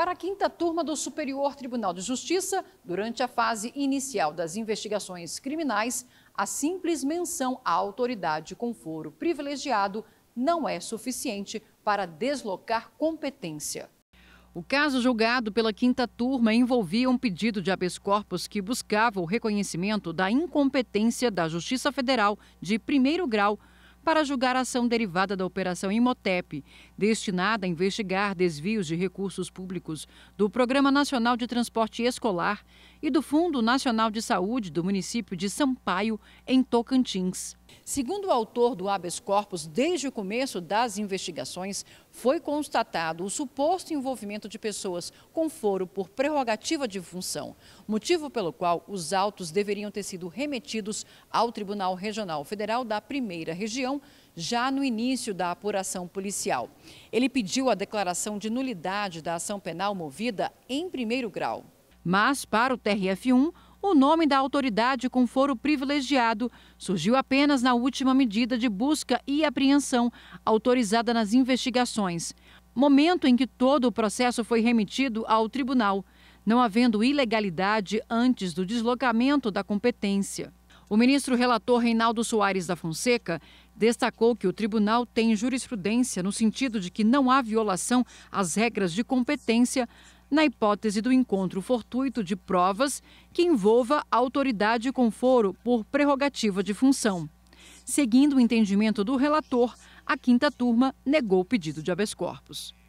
para a quinta turma do Superior Tribunal de Justiça, durante a fase inicial das investigações criminais, a simples menção à autoridade com foro privilegiado não é suficiente para deslocar competência. O caso julgado pela quinta turma envolvia um pedido de habeas corpus que buscava o reconhecimento da incompetência da Justiça Federal de primeiro grau para julgar a ação derivada da Operação Imotep, destinada a investigar desvios de recursos públicos do Programa Nacional de Transporte Escolar e do Fundo Nacional de Saúde do município de Sampaio, em Tocantins. Segundo o autor do habeas corpus, desde o começo das investigações, foi constatado o suposto envolvimento de pessoas com foro por prerrogativa de função, motivo pelo qual os autos deveriam ter sido remetidos ao Tribunal Regional Federal da Primeira Região já no início da apuração policial. Ele pediu a declaração de nulidade da ação penal movida em primeiro grau. Mas, para o TRF1, o nome da autoridade com foro privilegiado surgiu apenas na última medida de busca e apreensão autorizada nas investigações, momento em que todo o processo foi remetido ao tribunal, não havendo ilegalidade antes do deslocamento da competência. O ministro relator Reinaldo Soares da Fonseca destacou que o tribunal tem jurisprudência no sentido de que não há violação às regras de competência na hipótese do encontro fortuito de provas que envolva a autoridade com foro por prerrogativa de função. Seguindo o entendimento do relator, a quinta turma negou o pedido de habeas corpus.